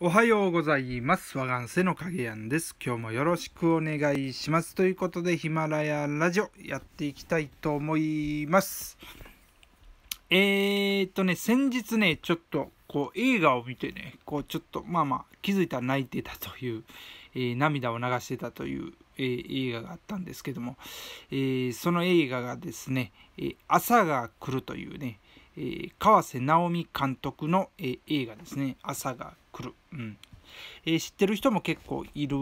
おはようございます。和願瀬の影やんです。今日もよろしくお願いします。ということで、ヒマラヤラジオやっていきたいと思います。えー、っとね、先日ね、ちょっとこう映画を見てね、こうちょっとまあまあ気づいたら泣いてたという、えー、涙を流してたという、えー、映画があったんですけども、えー、その映画がですね、え朝が来るというね、えー、川瀬直美監督の、えー、映画ですね、朝が来る。うんえー、知ってる人も結構いる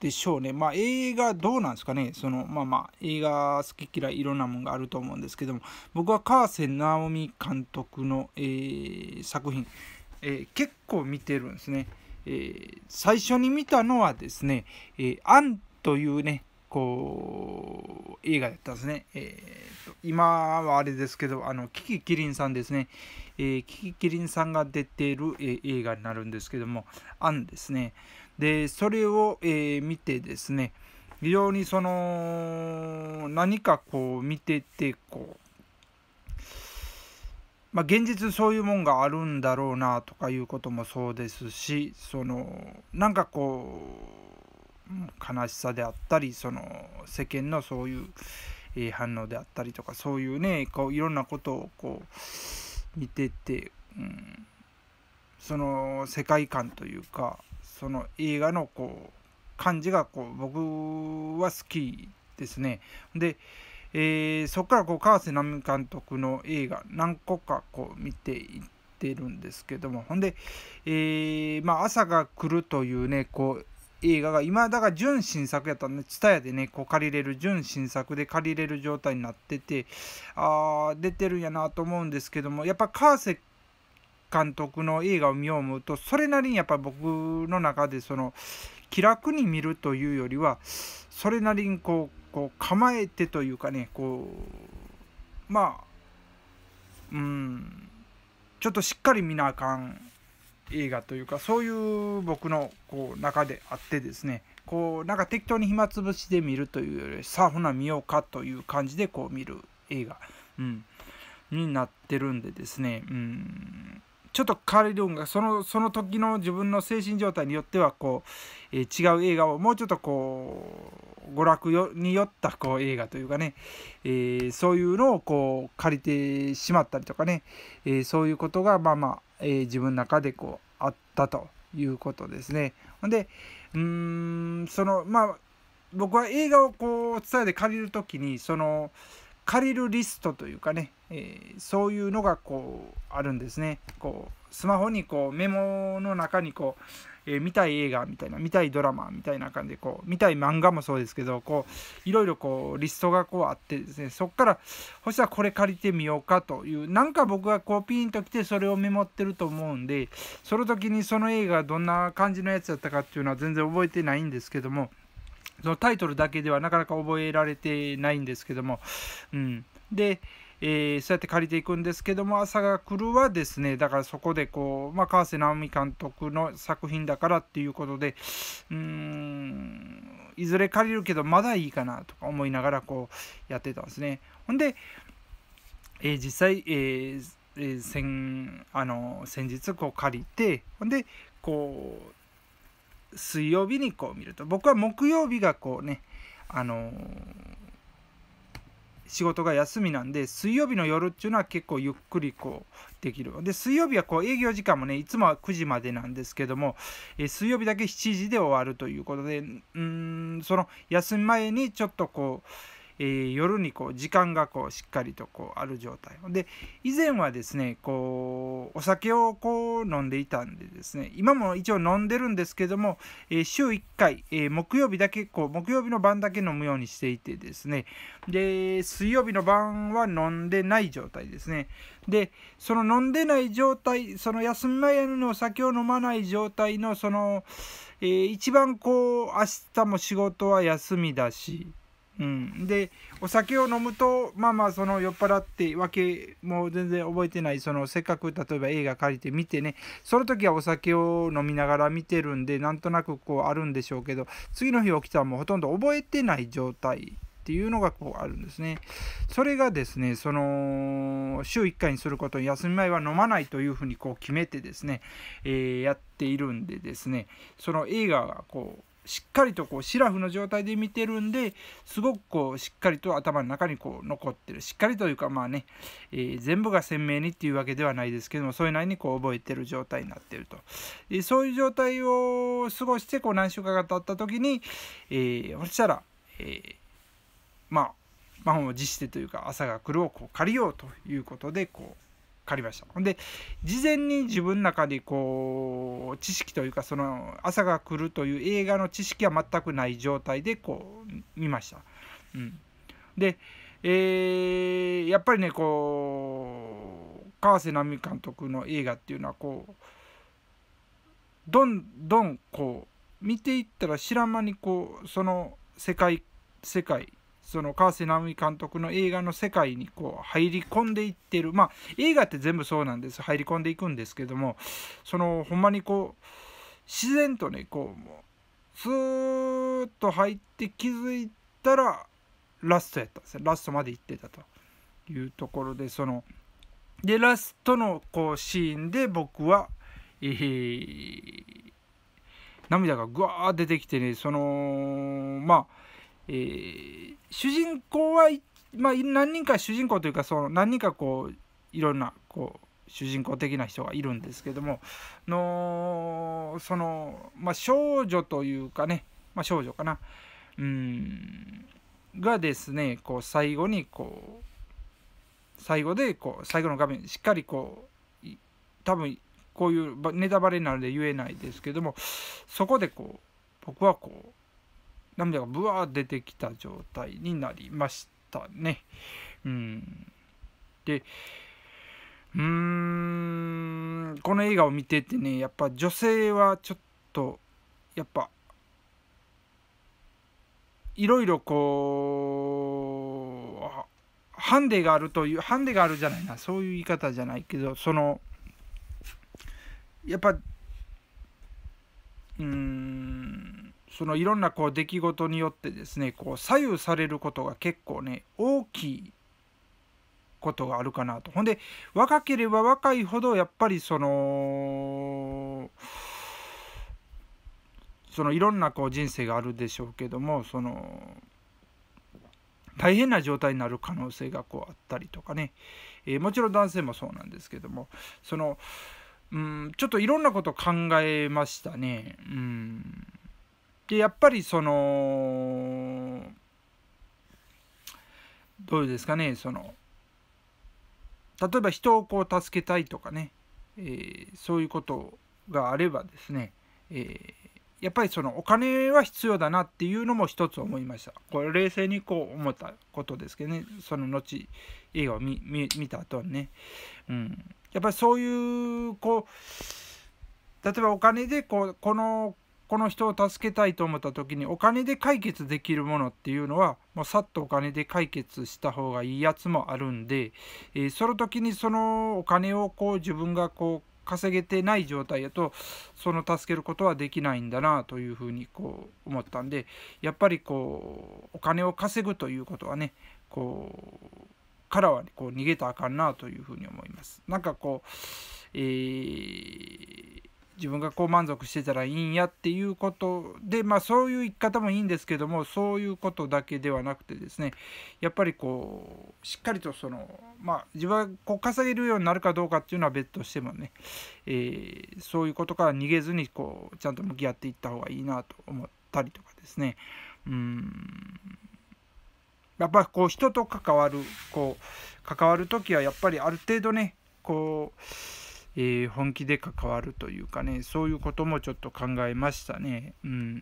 でしょうね。まあ映画どうなんですかね。そのまあまあ映画好き嫌いいろんなもんがあると思うんですけども、僕は川瀬直美監督の、えー、作品、えー、結構見てるんですね。え最初に見たのはですね、えー、アンというね、こう、映画だったんですね。えーと、今はあれですけど、あの、キキキリンさんですね。えー、キキキリンさんが出ている、えー、映画になるんですけども、アンですね。で、それを、えー、見てですね、非常にその、何かこう見てて、こう、まあ、現実そういうもんがあるんだろうなとかいうこともそうですしそのなんかこう悲しさであったりその世間のそういう、え反応であったりとかそういうねこういろんなことをこう見てて、うん、その世界観というかその映画のこう感じがこう僕は好きですね。で、えー、そこからこう川瀬直美監督の映画何個かこう見ていってるんですけどもほんで、えー、まあ、朝が来るというねこう映画が今だから純新作やったんで TSUTAYA でねこう借りれる純新作で借りれる状態になっててあ出てるんやなと思うんですけどもやっぱ川瀬監督の映画を見よう思うとそれなりにやっぱ僕の中でその気楽に見るというよりはそれなりにこうこう構えてというかねこうまあうんちょっとしっかり見なあかん映画というかそういう僕のこう中であってですねこうなんか適当に暇つぶしで見るというよりさあほな見ようかという感じでこう見る映画、うん、になってるんでですね、うん、ちょっと変わる音がそのその時の自分の精神状態によってはこう、えー、違う映画をもうちょっとこう娯楽によったこう映画というかね、えー、そういうのをこう借りてしまったりとかね、えー、そういうことがまあまあ、えー、自分の中でこうあったということですね。ほんでうんそのまあ僕は映画をこう伝えて借りる時にその借りるリストというかね、えー、そういうのがこうあるんですねこうスマホにこうメモの中にこう、えー、見たい映画みたいな見たいドラマみたいな感じでこう見たい漫画もそうですけどこういろいろこうリストがこうあってですねそっからそしたらこれ借りてみようかというなんか僕がこうピンときてそれをメモってると思うんでその時にその映画どんな感じのやつだったかっていうのは全然覚えてないんですけどもそのタイトルだけではなかなか覚えられてないんですけども、うん、で、えー、そうやって借りていくんですけども「朝が来る」はですねだからそこでこう、まあ、川瀬直美監督の作品だからっていうことでうんいずれ借りるけどまだいいかなとか思いながらこうやってたんですね。ほんで、えー、実際、えーえー、先あの先日こう借りてほんでこう水曜日にこう見ると僕は木曜日がこうねあのー、仕事が休みなんで水曜日の夜っていうのは結構ゆっくりこうできるで水曜日はこう営業時間もねいつもは9時までなんですけども、えー、水曜日だけ7時で終わるということでうんその休み前にちょっとこうえー、夜にこう時間がこうしっかりとこうある状態で以前はですねこうお酒をこう飲んでいたんでですね今も一応飲んでるんですけども、えー、週1回、えー、木曜日だけこう木曜日の晩だけ飲むようにしていてですねで水曜日の晩は飲んでない状態ですねでその飲んでない状態その休み前のお酒を飲まない状態のその、えー、一番こう明日も仕事は休みだしうん、でお酒を飲むとまあまあその酔っ払ってわけもう全然覚えてないそのせっかく例えば映画借りて見てねその時はお酒を飲みながら見てるんでなんとなくこうあるんでしょうけど次の日起きたらもうほとんど覚えてない状態っていうのがこうあるんですね。それがですね、その週1回にすることに休み前は飲まないというふうにこう決めてですね、えー、やっているんでですね、その映画がこうしっかりとこうシラフの状態で見てるんですごくこうしっかりと頭の中にこう残ってるしっかりというかまあね、えー、全部が鮮明にっていうわけではないですけどもそれなりにこう覚えてる状態になってると、でそういう状態を過ごしてこう何週間が経った時に、えー、そしたら、えー、まあ満を持してというか朝が来るをこう借りようということでこう借りました。で、事前に自分の中でこう、知識というか、その、朝が来るという映画の知識は全くない状態で、こう、見ました。うん。で、えー、やっぱりね、こう、川瀬奈美監督の映画っていうのは、こう、どんどんこう見ていったら知らん間にこうその世界世界その川瀬直美監督の映画の世界にこう入り込んでいってるまあ映画って全部そうなんです入り込んでいくんですけどもそのほんまにこう自然とねこうう。ずっと入って気づいたらラストやったんですラストまで行ってたというところでそのでラストのこうシーンで僕は、えー、涙がぐわー出てきてねそのまあえー、主人公は、まあ、何人か主人公というかその何人かこういろんなこう主人公的な人がいるんですけどものその、まあ、少女というかね、まあ、少女かなうんがですねこう最後にこう最後でこう最後の画面しっかりこう多分こういうネタバレなので言えないですけどもそこでこう僕はこう涙がぶわー出てきた状態になりましたね。うん、でうーんこの映画を見ててねやっぱ女性はちょっとやっぱいろいろこうハンデがあるというハンデがあるじゃないなそういう言い方じゃないけどそのやっぱそのいろんなこう出来事によってですねこう左右されることが結構ね大きいことがあるかなとほんで若ければ若いほどやっぱりそのそのいろんなこう人生があるでしょうけどもその大変な状態になる可能性がこうあったりとかね、えー、もちろん男性もそうなんですけどもそのうんちょっといろんなこと考えましたねうん。でやっぱりそのどうですかねその例えば人をこう助けたいとかね、えー、そういうことがあればですね、えー、やっぱりそのお金は必要だなっていうのも一つ思いましたこれ冷静にこう思ったことですけどねその後映画を見見た後にね、うん、やっぱりそういうこう例えばお金でこうこのこの人を助けたいと思った時にお金で解決できるものっていうのはもうさっとお金で解決した方がいいやつもあるんで、えー、その時にそのお金をこう自分がこう稼げてない状態やとその助けることはできないんだなというふうにこう思ったんでやっぱりこうお金を稼ぐということはねこうからはこう逃げたらあかんなというふうに思います。なんかこう、えー自分がこう満足してたらいいんやっていうことでまあそういう生き方もいいんですけどもそういうことだけではなくてですねやっぱりこうしっかりとそのまあ自分がこう稼げるようになるかどうかっていうのは別としてもね、えー、そういうことから逃げずにこうちゃんと向き合っていった方がいいなと思ったりとかですねうんやっぱこう人と関わるこう関わる時はやっぱりある程度ねこうえー、本気で関わるというかねそういうこともちょっと考えましたね。うん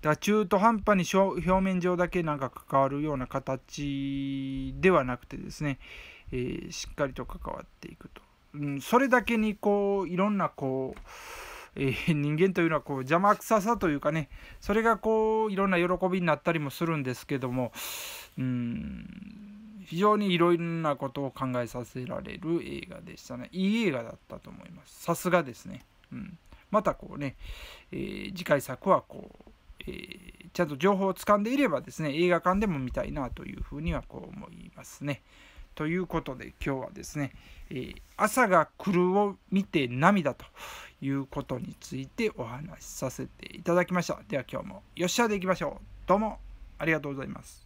だから中途半端に表面上だけなんか関わるような形ではなくてですね、えー、しっかりと関わっていくと、うん、それだけにこういろんなこう、えー、人間というのはこう邪魔くささというかねそれがこういろんな喜びになったりもするんですけども、うん、非常にいろいろなことを考えさせられる映画でしたね。いい映画だったと思います。さすがですね。うん、またこうね、えー、次回作はこう、えー、ちゃんと情報をつかんでいればですね、映画館でも見たいなというふうにはこう思いますね。ということで今日はですね、えー、朝が来るを見て涙ということについてお話しさせていただきました。では今日もよっしゃでいきましょう。どうもありがとうございます。